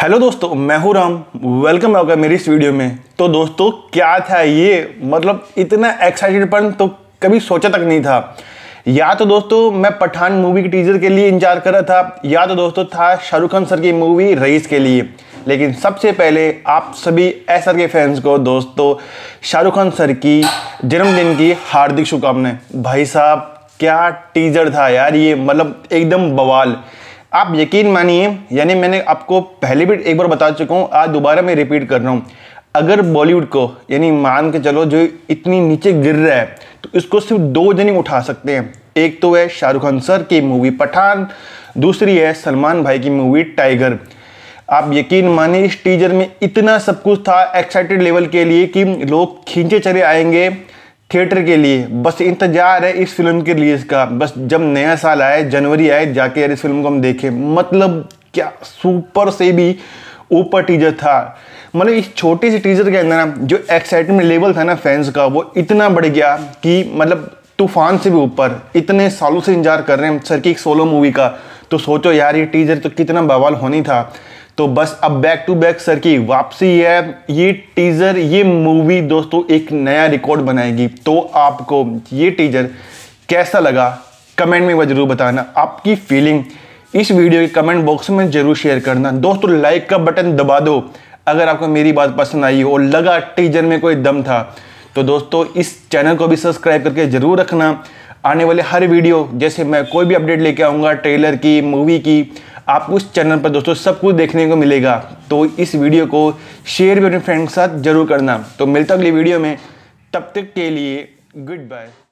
hello दोस्तों मैं हूँ राम वेलकम होगा मेरी इस वीडियो में तो दोस्तों क्या था ये मतलब इतना एक्साइटेडपन तो कभी सोचा तक नहीं था या तो दोस्तों मैं पठान मूवी के टीजर के लिए इंतजार कर रहा था या तो दोस्तों था शाहरुख खान सर की मूवी रईस के लिए लेकिन सबसे पहले आप सभी एस के फैंस को दोस्तों शाहरुख खान सर की जन्मदिन की हार्दिक शुभकामनाएं भाई साहब क्या टीजर था यार ये मतलब एकदम बवाल आप यकीन मानिए यानी मैंने आपको पहले भी एक बार बता चुका हूँ आज दोबारा मैं रिपीट कर रहा हूँ अगर बॉलीवुड को यानी मान के चलो जो इतनी नीचे गिर रहा है तो इसको सिर्फ दो जने उठा सकते हैं एक तो है शाहरुख खान सर की मूवी पठान दूसरी है सलमान भाई की मूवी टाइगर आप यकीन माने इस टीजर में इतना सब कुछ था एक्साइटेड लेवल के लिए कि लोग खींचे चले आएंगे थिएटर के लिए बस इंतजार है इस फिल्म के रिलीज का बस जब नया साल आए जनवरी आए जाके यार इस फिल्म को हम देखें मतलब क्या सुपर से भी ऊपर टीजर था मतलब इस छोटी सी टीजर के अंदर ना जो एक्साइटमेंट लेवल था ना फैंस का वो इतना बढ़ गया कि मतलब तूफान से भी ऊपर इतने सालों से इंतजार कर रहे हैं सर की एक सोलो मूवी का तो सोचो यार ये टीजर तो कितना बवाल होनी था तो बस अब बैक टू बैक सर की वापसी है ये टीज़र ये मूवी दोस्तों एक नया रिकॉर्ड बनाएगी तो आपको ये टीज़र कैसा लगा कमेंट में वह ज़रूर बताना आपकी फीलिंग इस वीडियो के कमेंट बॉक्स में ज़रूर शेयर करना दोस्तों लाइक का बटन दबा दो अगर आपको मेरी बात पसंद आई हो लगा टीजर में कोई दम था तो दोस्तों इस चैनल को भी सब्सक्राइब करके ज़रूर रखना आने वाले हर वीडियो जैसे मैं कोई भी अपडेट लेके आऊँगा ट्रेलर की मूवी की आपको उस चैनल पर दोस्तों सब कुछ देखने को मिलेगा तो इस वीडियो को शेयर भी अपने फ्रेंड के साथ जरूर करना तो मिलता अगली वीडियो में तब तक के लिए गुड बाय